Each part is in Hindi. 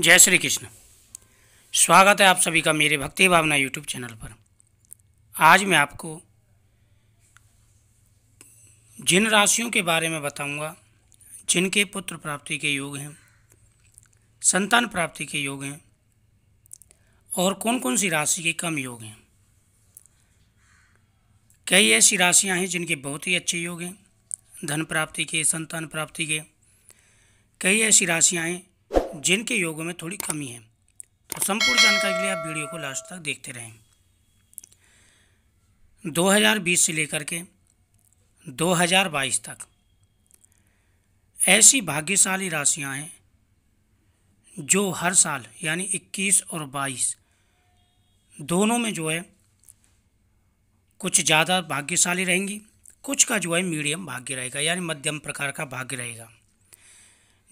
जय श्री कृष्ण स्वागत है आप सभी का मेरे भक्ति भावना यूट्यूब चैनल पर आज मैं आपको जिन राशियों के बारे में बताऊंगा जिनके पुत्र प्राप्ति के योग हैं संतान प्राप्ति के योग हैं और कौन कौन सी राशि के कम योग हैं कई ऐसी राशियां हैं जिनके बहुत ही अच्छे योग हैं धन प्राप्ति के संतान प्राप्ति के कई ऐसी राशियाँ हैं जिनके योगों में थोड़ी कमी है तो संपूर्ण जानकारी के लिए आप वीडियो को लास्ट तक देखते रहें 2020 से लेकर के 2022 तक ऐसी भाग्यशाली राशियां हैं जो हर साल यानी 21 और 22 दोनों में जो है कुछ ज़्यादा भाग्यशाली रहेंगी कुछ का जो है मीडियम भाग्य रहेगा यानी मध्यम प्रकार का भाग्य रहेगा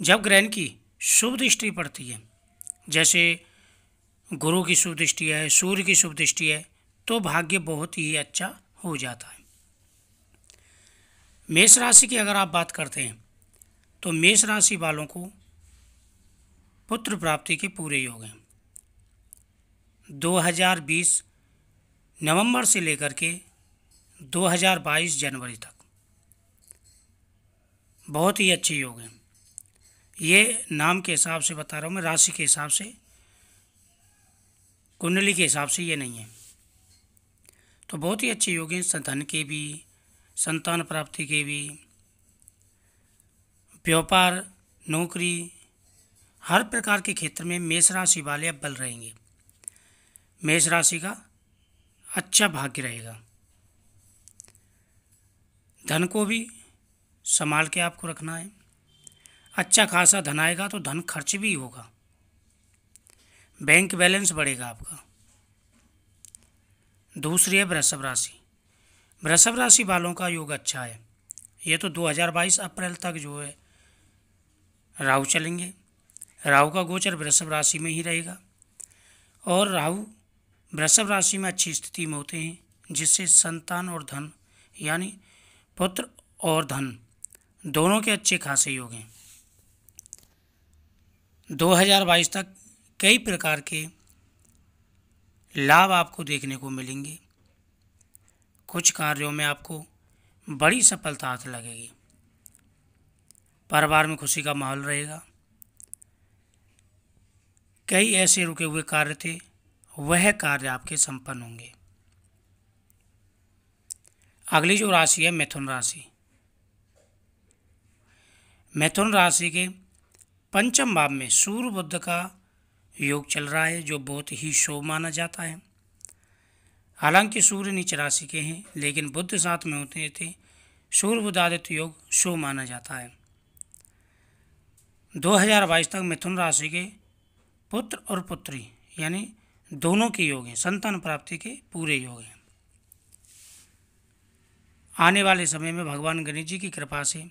जब ग्रहण की शुभ दृष्टि पड़ती है जैसे गुरु की शुभ दृष्टि है सूर्य की शुभ दृष्टि है तो भाग्य बहुत ही अच्छा हो जाता है मेष राशि की अगर आप बात करते हैं तो मेष राशि वालों को पुत्र प्राप्ति के पूरे योग हैं 2020 नवंबर से लेकर के 2022 जनवरी तक बहुत ही अच्छे योग हैं ये नाम के हिसाब से बता रहा हूँ मैं राशि के हिसाब से कुंडली के हिसाब से ये नहीं है तो बहुत ही अच्छे योग हैं धन के भी संतान प्राप्ति के भी व्यापार नौकरी हर प्रकार के क्षेत्र में मेष राशि वाले अब बल रहेंगे मेष राशि का अच्छा भाग्य रहेगा धन को भी संभाल के आपको रखना है अच्छा खासा धन आएगा तो धन खर्च भी होगा बैंक बैलेंस बढ़ेगा आपका दूसरी है वृषभ राशि वृषभ राशि वालों का योग अच्छा है ये तो 2022 अप्रैल तक जो है राहु चलेंगे राहु का गोचर वृषभ राशि में ही रहेगा और राहु वृषभ राशि में अच्छी स्थिति में होते हैं जिससे संतान और धन यानी पुत्र और धन दोनों के अच्छे खासे योग हैं 2022 तक कई प्रकार के लाभ आपको देखने को मिलेंगे कुछ कार्यों में आपको बड़ी सफलता हाथ लगेगी परिवार में खुशी का माहौल रहेगा कई ऐसे रुके हुए कार्य थे वह कार्य आपके संपन्न होंगे अगली जो राशि है मिथुन राशि मिथुन राशि के पंचम भाव में सूर्य बुद्ध का योग चल रहा है जो बहुत ही शोभ माना जाता है हालांकि सूर्य नीच राशि के हैं लेकिन बुद्ध साथ में होते थे सूर्य बुद्धादित्य योग शुभ माना जाता है 2022 तक मिथुन राशि के पुत्र और पुत्री यानी दोनों के योग हैं संतान प्राप्ति के पूरे योग हैं आने वाले समय में भगवान गणेश जी की कृपा से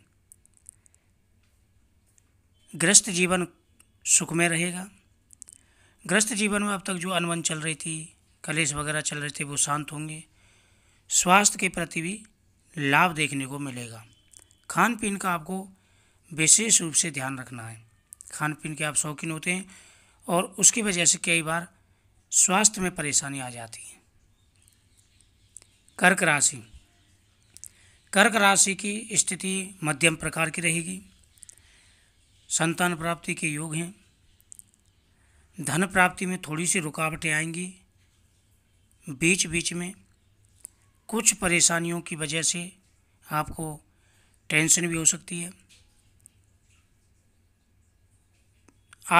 ग्रस्त जीवन सुख में रहेगा ग्रस्त जीवन में अब तक जो अनवन चल रही थी कलेश वगैरह चल रहे थे वो शांत होंगे स्वास्थ्य के प्रति भी लाभ देखने को मिलेगा खान पीन का आपको विशेष रूप से ध्यान रखना है खान पीन के आप शौकीन होते हैं और उसकी वजह से कई बार स्वास्थ्य में परेशानी आ जाती है कर्क राशि कर्क राशि की स्थिति मध्यम प्रकार की रहेगी संतान प्राप्ति के योग हैं धन प्राप्ति में थोड़ी सी रुकावटें आएंगी बीच बीच में कुछ परेशानियों की वजह से आपको टेंशन भी हो सकती है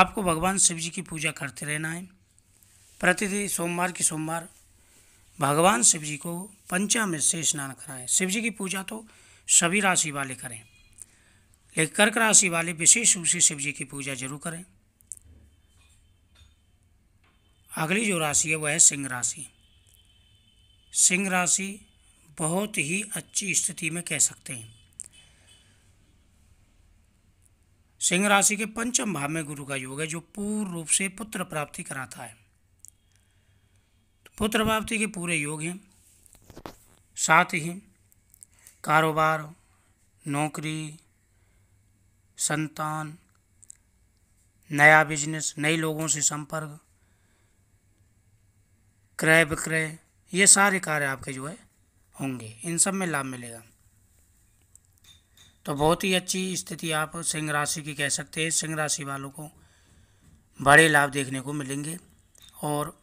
आपको भगवान शिव जी की पूजा करते रहना है प्रतिदिन सोमवार की सोमवार भगवान शिव जी को पंचामृत से स्नान कराएं शिव जी की पूजा तो सभी राशि वाले करें लेकिन कर्क राशि वाले विशेष रूप से शिव जी की पूजा जरूर करें अगली जो राशि है वह है सिंह राशि सिंह राशि बहुत ही अच्छी स्थिति में कह सकते हैं सिंह राशि के पंचम भाव में गुरु का योग है जो पूर्ण रूप से पुत्र प्राप्ति कराता है तो पुत्र प्राप्ति के पूरे योग हैं साथ ही कारोबार नौकरी संतान नया बिजनेस नए लोगों से संपर्क क्रय विक्रय ये सारे कार्य आपके जो है होंगे इन सब में लाभ मिलेगा तो बहुत ही अच्छी स्थिति आप सिंह राशि की कह सकते हैं सिंह राशि वालों को बड़े लाभ देखने को मिलेंगे और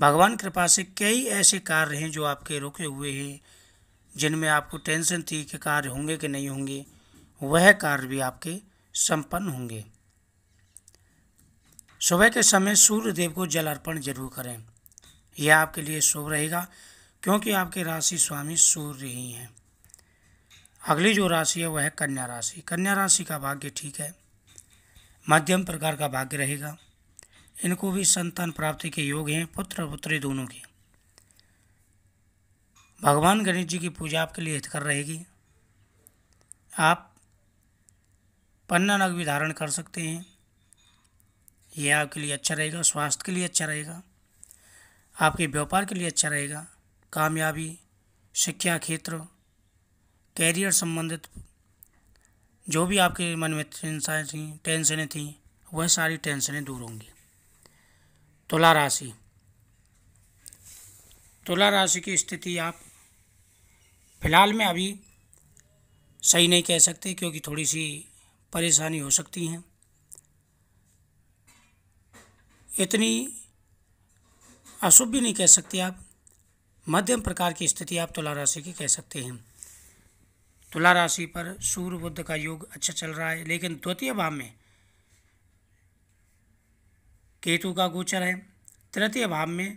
भगवान कृपा से कई ऐसे कार्य हैं जो आपके रुके हुए हैं जिनमें आपको टेंशन थी कि कार्य होंगे कि नहीं होंगे वह कार्य भी आपके संपन्न होंगे सुबह के समय सूर्य देव को जल अर्पण जरूर करें यह आपके लिए शुभ रहेगा क्योंकि आपके राशि स्वामी सूर्य ही हैं अगली जो राशि है वह है कन्या राशि कन्या राशि का भाग्य ठीक है मध्यम प्रकार का भाग्य रहेगा इनको भी संतान प्राप्ति के योग हैं पुत्र और पुत्री दोनों की भगवान गणेश जी की पूजा आपके लिए हितकर रहेगी आप पन्ना नग भी धारण कर सकते हैं ये आपके लिए अच्छा रहेगा स्वास्थ्य के लिए अच्छा रहेगा आपके व्यापार के लिए अच्छा रहेगा कामयाबी शिक्षा क्षेत्र कैरियर संबंधित जो भी आपके मन में चिंताएँ थी टेंशनें थी वह सारी टेंशनें दूर होंगी तुला राशि तुला राशि की स्थिति आप फिलहाल में अभी सही नहीं कह सकते क्योंकि थोड़ी सी परेशानी हो सकती हैं इतनी अशुभ भी नहीं कह सकते आप मध्यम प्रकार की स्थिति आप तुला राशि की कह सकते हैं तुला राशि पर सूर्य बुद्ध का योग अच्छा चल रहा है लेकिन द्वितीय भाव में केतु का गोचर है तृतीय भाव में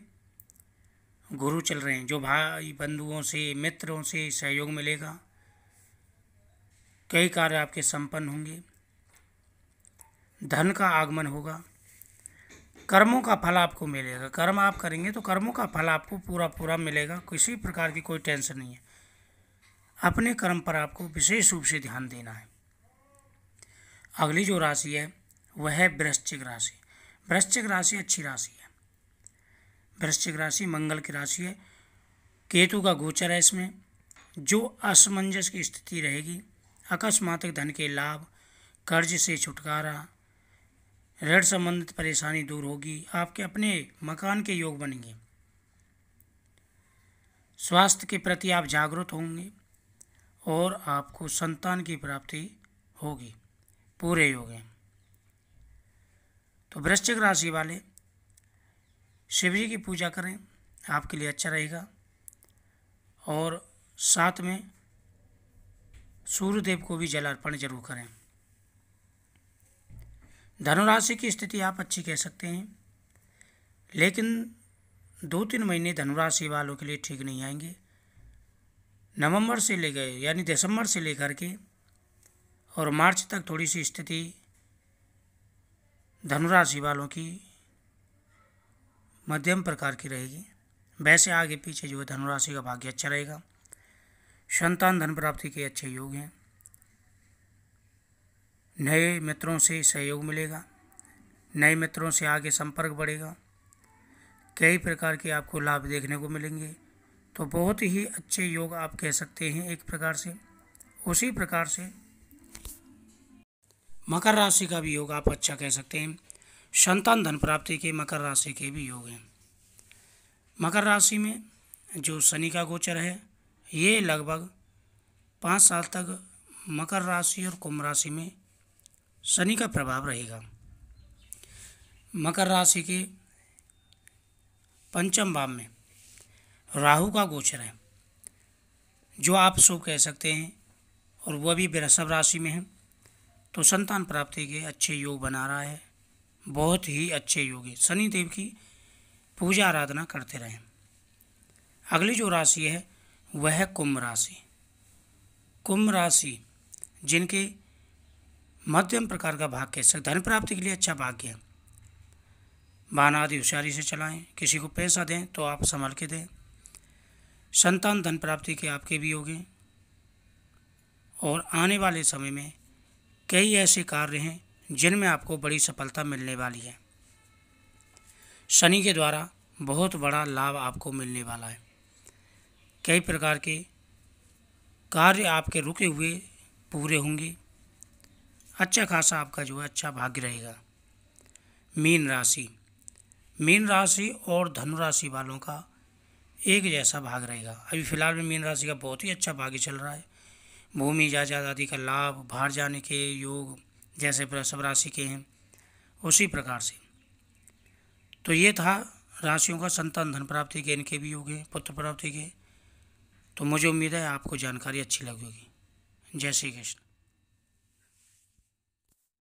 गुरु चल रहे हैं जो भाई बंधुओं से मित्रों से सहयोग मिलेगा कई कार्य आपके संपन्न होंगे धन का आगमन होगा कर्मों का फल आपको मिलेगा कर्म आप करेंगे तो कर्मों का फल आपको पूरा पूरा मिलेगा किसी प्रकार की कोई टेंशन नहीं है अपने कर्म पर आपको विशेष रूप से ध्यान देना है अगली जो राशि है वह है वृश्चिक राशि वृश्चिक राशि अच्छी राशि है वृश्चिक राशि मंगल की राशि है केतु का गोचर है इसमें जो असमंजस की स्थिति रहेगी अकस्मातक धन के लाभ कर्ज से छुटकारा ऋण संबंधित परेशानी दूर होगी आपके अपने मकान के योग बनेंगे स्वास्थ्य के प्रति आप जागरूक होंगे और आपको संतान की प्राप्ति होगी पूरे योग हैं तो वृश्चिक राशि वाले शिव जी की पूजा करें आपके लिए अच्छा रहेगा और साथ में सूर्यदेव को भी जल अर्पण जरूर करें धनुराशि की स्थिति आप अच्छी कह सकते हैं लेकिन दो तीन महीने धनुराशि वालों के लिए ठीक नहीं आएंगे नवंबर से ले गए यानी दिसंबर से लेकर के और मार्च तक थोड़ी सी स्थिति धनुराशि वालों की मध्यम प्रकार की रहेगी वैसे आगे पीछे जो है धनुराशि का भाग्य अच्छा रहेगा संतान धन प्राप्ति के अच्छे योग हैं नए मित्रों से सहयोग मिलेगा नए मित्रों से आगे संपर्क बढ़ेगा कई प्रकार के आपको लाभ देखने को मिलेंगे तो बहुत ही अच्छे योग आप कह सकते हैं एक प्रकार से उसी प्रकार से मकर राशि का भी योग आप अच्छा कह सकते हैं संतान धन प्राप्ति के मकर राशि के भी योग हैं मकर राशि में जो शनि का गोचर है ये लगभग पाँच साल तक मकर राशि और कुंभ राशि में शनि का प्रभाव रहेगा मकर राशि के पंचम भाव में राहु का गोचर है जो आप शुभ कह सकते हैं और वह भी वृषभ राशि में है तो संतान प्राप्ति के अच्छे योग बना रहा है बहुत ही अच्छे योग है शनिदेव की पूजा आराधना करते रहें अगली जो राशि है वह कुंभ राशि कुंभ राशि जिनके मध्यम प्रकार का भाग्य कह धन प्राप्ति के लिए अच्छा भाग्य है वाहन आदि होशियारी से चलाएं किसी को पैसा दें तो आप संभाल के दें संतान धन प्राप्ति के आपके भी होंगे और आने वाले समय में कई ऐसे कार्य हैं जिनमें आपको बड़ी सफलता मिलने वाली है शनि के द्वारा बहुत बड़ा लाभ आपको मिलने वाला है कई प्रकार के कार्य आपके रुके हुए पूरे होंगे अच्छा खासा आपका जो है अच्छा भाग्य रहेगा मीन राशि मीन राशि और धनु राशि वालों का एक जैसा भाग रहेगा अभी फ़िलहाल में मीन राशि का बहुत ही अच्छा भाग्य चल रहा है भूमि जायदाद आदि का लाभ बाहर जाने के योग जैसे सब राशि के हैं उसी प्रकार से तो ये था राशियों का संतान धन प्राप्ति के इनके भी योग हैं पुत्र प्राप्ति के तो मुझे उम्मीद है आपको जानकारी अच्छी लगेगी जय श्री कृष्ण